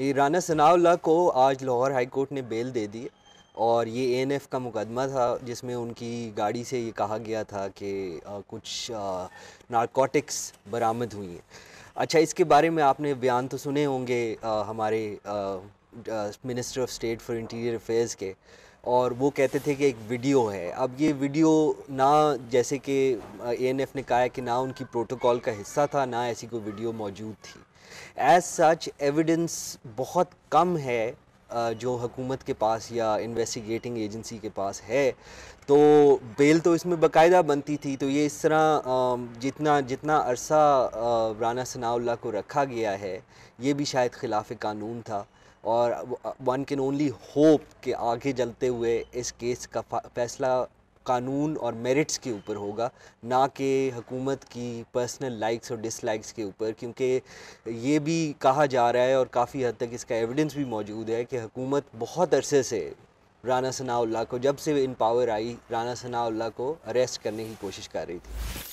ये राना सनाउल्ला को आज लाहौर हाई कोर्ट ने बेल दे दी और ये एफ़ का मुकदमा था जिसमें उनकी गाड़ी से ये कहा गया था कि कुछ नारकोटिक्स बरामद हुई हैं अच्छा इसके बारे में आपने बयान तो सुने होंगे आ, हमारे minister of state for interior affairs के और वो कहते थे कि एक वीडियो है अब ये वीडियो ना जैसे कि एफ़ ने कहा है कि ना उनकी प्रोटोकॉल का हिस्सा था ना ऐसी कोई वीडियो मौजूद थी एज सच एविडेंस बहुत कम है जो हकूमत के पास या इन्वेस्टिगेटिंग एजेंसी के पास है तो बेल तो इसमें बकायदा बनती थी तो ये इस तरह जितना जितना अरसा राना सनाउल्ला को रखा गया है ये भी शायद खिलाफ कानून था और वन कैन ओनली होप कि आगे चलते हुए इस केस का फैसला कानून और मेरिट्स के ऊपर होगा ना कि हुकूमत की पर्सनल लाइक्स और डिसलाइक्स के ऊपर क्योंकि ये भी कहा जा रहा है और काफ़ी हद तक इसका एविडेंस भी मौजूद है कि हुकूमत बहुत अरसे से राना सना को जब से इन पावर आई राना सना को अरेस्ट करने की कोशिश कर रही थी